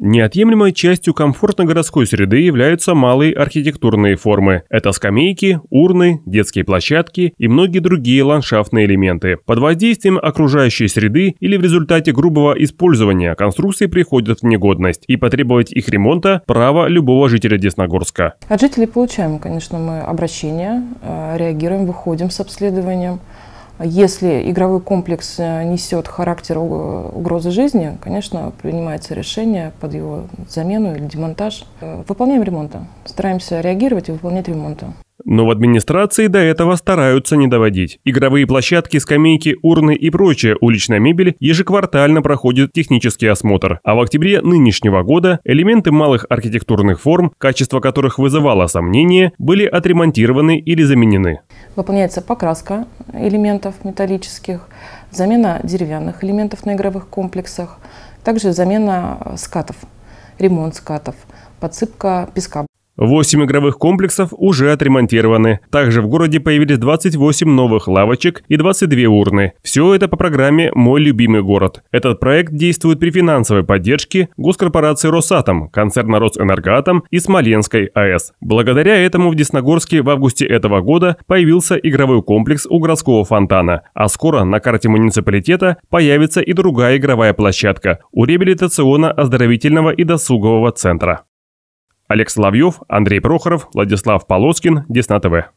Неотъемлемой частью комфортной городской среды являются малые архитектурные формы. Это скамейки, урны, детские площадки и многие другие ландшафтные элементы. Под воздействием окружающей среды или в результате грубого использования конструкции приходят в негодность и потребовать их ремонта – право любого жителя Десногорска. От жителей получаем, конечно, мы обращения, э, реагируем, выходим с обследованием. Если игровой комплекс э, несет характер э, угрозы жизни, конечно, принимается решение под его замену или демонтаж. Э, выполняем ремонты. Стараемся реагировать и выполнять ремонты. Но в администрации до этого стараются не доводить. Игровые площадки, скамейки, урны и прочая уличная мебель ежеквартально проходит технический осмотр. А в октябре нынешнего года элементы малых архитектурных форм, качество которых вызывало сомнения, были отремонтированы или заменены выполняется покраска элементов металлических, замена деревянных элементов на игровых комплексах, также замена э, скатов, ремонт скатов, подсыпка песка. Восемь игровых комплексов уже отремонтированы. Также в городе появились 28 новых лавочек и 22 урны. Все это по программе «Мой любимый город». Этот проект действует при финансовой поддержке госкорпорации «Росатом», концерна Росэнергатом и Смоленской АЭС. Благодаря этому в Десногорске в августе этого года появился игровой комплекс у городского фонтана, а скоро на карте муниципалитета появится и другая игровая площадка у реабилитационно-оздоровительного и досугового центра. Олег Соловьев, Андрей Прохоров, Владислав Полоскин, Десна ТВ.